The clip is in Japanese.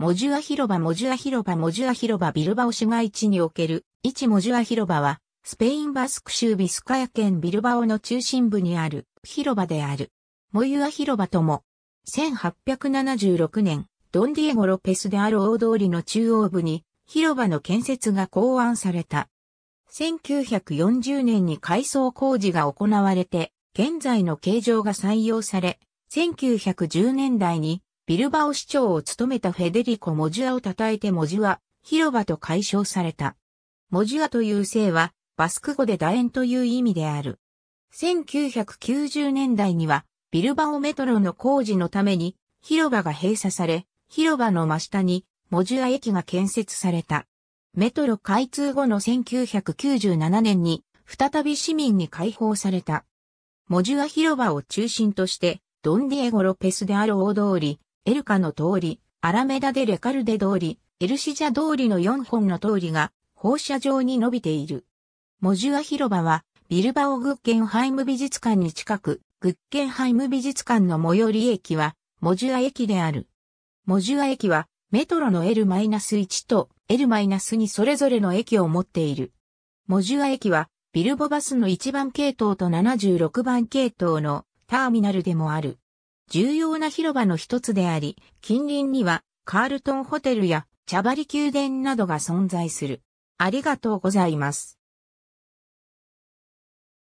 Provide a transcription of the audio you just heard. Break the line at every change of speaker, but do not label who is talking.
モジュア広場モジュア広場モジュア広場ビルバオ市街地における一モジュア広場は、スペインバスク州ビスカヤ県ビルバオの中心部にある広場である。モユア広場とも、1876年、ドンディエゴ・ロペスである大通りの中央部に広場の建設が考案された。1940年に改装工事が行われて、現在の形状が採用され、1910年代にビルバオ市長を務めたフェデリコ・モジュアを称えてモジュア、広場と解消された。モジュアという姓は、バスク語で楕円という意味である。1990年代には、ビルバオメトロの工事のために、広場が閉鎖され、広場の真下に、モジュア駅が建設された。メトロ開通後の1997年に、再び市民に開放された。モジュア広場を中心として、ドンディエゴ・ロペスである大通り、エルカの通り、アラメダデレカルデ通り、エルシジャ通りの4本の通りが放射状に伸びている。モジュア広場はビルバオグッケンハイム美術館に近く、グッケンハイム美術館の最寄り駅はモジュア駅である。モジュア駅はメトロの L-1 と L-2 それぞれの駅を持っている。モジュア駅はビルボバスの1番系統と76番系統のターミナルでもある。重要な広場の一つであり、近隣にはカールトンホテルやチャバリ宮殿などが存在する。ありがとうございます。